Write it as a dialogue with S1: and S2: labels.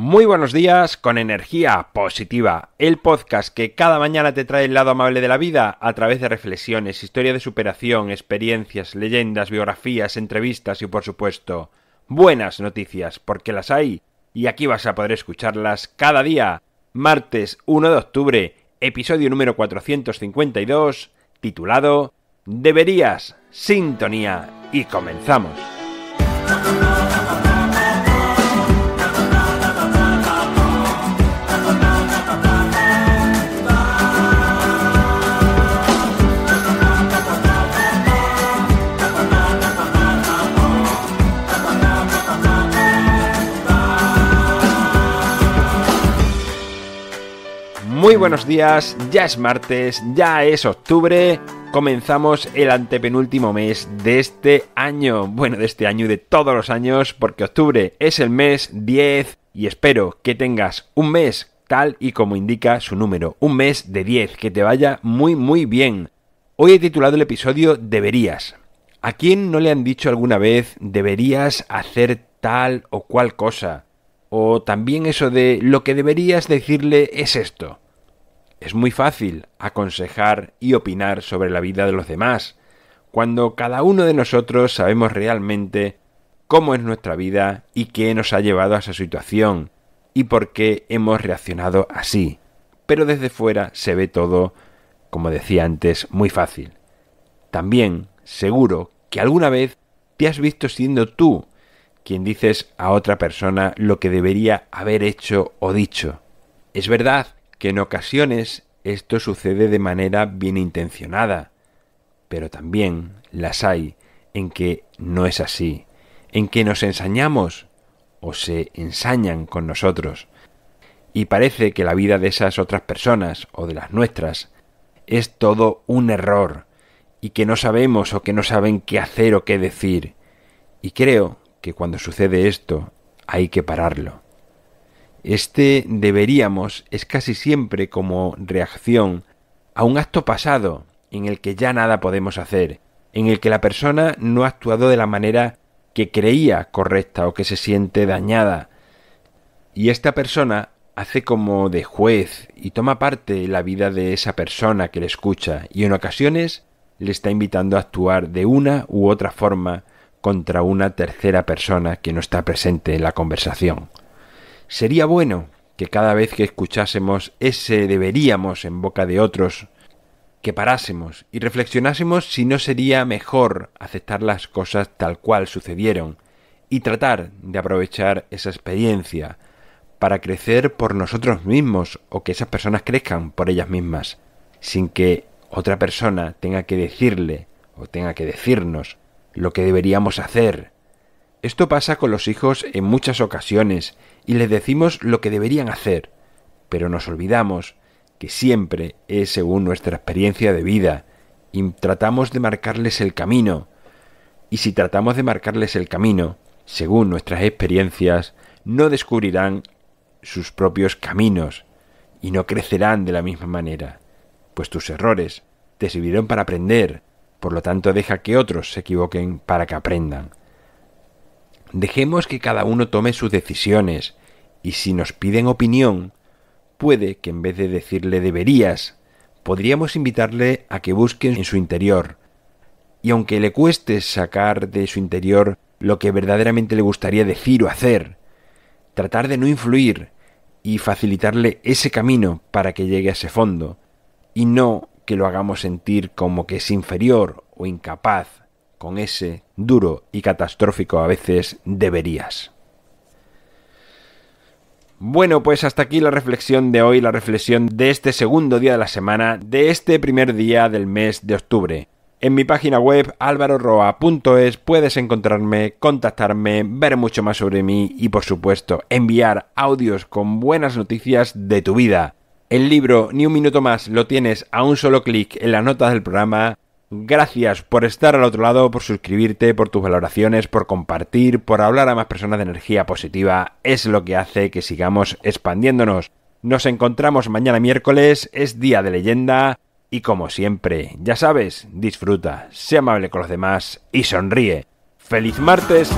S1: Muy buenos días con energía positiva, el podcast que cada mañana te trae el lado amable de la vida a través de reflexiones, historia de superación, experiencias, leyendas, biografías, entrevistas y por supuesto buenas noticias porque las hay y aquí vas a poder escucharlas cada día. Martes 1 de octubre, episodio número 452 titulado Deberías, sintonía y comenzamos. Muy buenos días, ya es martes, ya es octubre, comenzamos el antepenúltimo mes de este año, bueno, de este año y de todos los años, porque octubre es el mes 10 y espero que tengas un mes tal y como indica su número, un mes de 10, que te vaya muy muy bien. Hoy he titulado el episodio Deberías. ¿A quién no le han dicho alguna vez deberías hacer tal o cual cosa? O también eso de lo que deberías decirle es esto. Es muy fácil aconsejar y opinar sobre la vida de los demás, cuando cada uno de nosotros sabemos realmente cómo es nuestra vida y qué nos ha llevado a esa situación y por qué hemos reaccionado así. Pero desde fuera se ve todo, como decía antes, muy fácil. También, seguro que alguna vez te has visto siendo tú quien dices a otra persona lo que debería haber hecho o dicho. Es verdad que en ocasiones esto sucede de manera bien intencionada, pero también las hay en que no es así, en que nos ensañamos o se ensañan con nosotros. Y parece que la vida de esas otras personas o de las nuestras es todo un error y que no sabemos o que no saben qué hacer o qué decir. Y creo que cuando sucede esto hay que pararlo. Este deberíamos es casi siempre como reacción a un acto pasado en el que ya nada podemos hacer, en el que la persona no ha actuado de la manera que creía correcta o que se siente dañada. Y esta persona hace como de juez y toma parte en la vida de esa persona que le escucha y en ocasiones le está invitando a actuar de una u otra forma contra una tercera persona que no está presente en la conversación. Sería bueno que cada vez que escuchásemos ese deberíamos en boca de otros, que parásemos y reflexionásemos si no sería mejor aceptar las cosas tal cual sucedieron y tratar de aprovechar esa experiencia para crecer por nosotros mismos o que esas personas crezcan por ellas mismas, sin que otra persona tenga que decirle o tenga que decirnos lo que deberíamos hacer esto pasa con los hijos en muchas ocasiones y les decimos lo que deberían hacer, pero nos olvidamos que siempre es según nuestra experiencia de vida y tratamos de marcarles el camino. Y si tratamos de marcarles el camino, según nuestras experiencias, no descubrirán sus propios caminos y no crecerán de la misma manera, pues tus errores te sirvieron para aprender, por lo tanto deja que otros se equivoquen para que aprendan. Dejemos que cada uno tome sus decisiones y si nos piden opinión, puede que en vez de decirle deberías, podríamos invitarle a que busque en su interior. Y aunque le cueste sacar de su interior lo que verdaderamente le gustaría decir o hacer, tratar de no influir y facilitarle ese camino para que llegue a ese fondo, y no que lo hagamos sentir como que es inferior o incapaz con ese duro y catastrófico a veces deberías. Bueno, pues hasta aquí la reflexión de hoy, la reflexión de este segundo día de la semana, de este primer día del mes de octubre. En mi página web alvaroroa.es puedes encontrarme, contactarme, ver mucho más sobre mí y por supuesto enviar audios con buenas noticias de tu vida. El libro Ni un minuto más lo tienes a un solo clic en las notas del programa Gracias por estar al otro lado, por suscribirte, por tus valoraciones, por compartir, por hablar a más personas de energía positiva. Es lo que hace que sigamos expandiéndonos. Nos encontramos mañana miércoles, es día de leyenda y como siempre, ya sabes, disfruta, sea amable con los demás y sonríe. ¡Feliz martes!